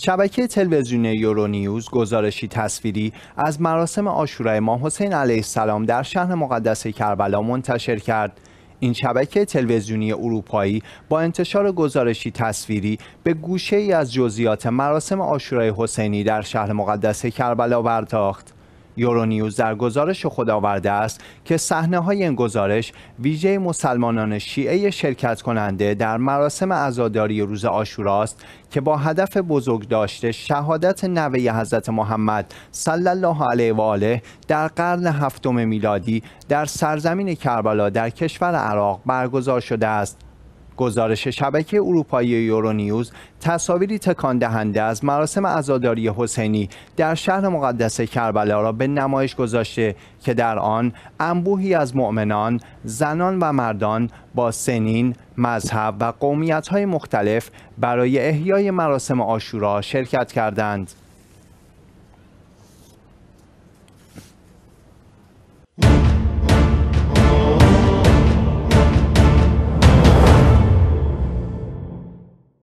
شبکه تلویزیونی یورونیوز گزارشی تصویری از مراسم آشورای امام حسین علیه السلام در شهر مقدس کربلا منتشر کرد. این شبکه تلویزیونی اروپایی با انتشار گزارشی تصویری به گوشه ای از جزئیات مراسم آشورای حسینی در شهر مقدس کربلا پرداخت. یورونیوز در گزارش خود آورده است که صحنه های این گزارش ویژه مسلمانان شیعه شرکت کننده در مراسم عزاداری روز است که با هدف بزرگ داشته شهادت نوه حضرت محمد صلی الله علیه و آله در قرن هفتم میلادی در سرزمین کربلا در کشور عراق برگزار شده است گزارش شبکه اروپایی یورونیوز تصاویری تکان دهنده از مراسم عزاداری حسینی در شهر مقدس کربلا را به نمایش گذاشته که در آن انبوهی از مؤمنان، زنان و مردان با سنین، مذهب و قومیت‌های مختلف برای احیای مراسم آشورا شرکت کردند.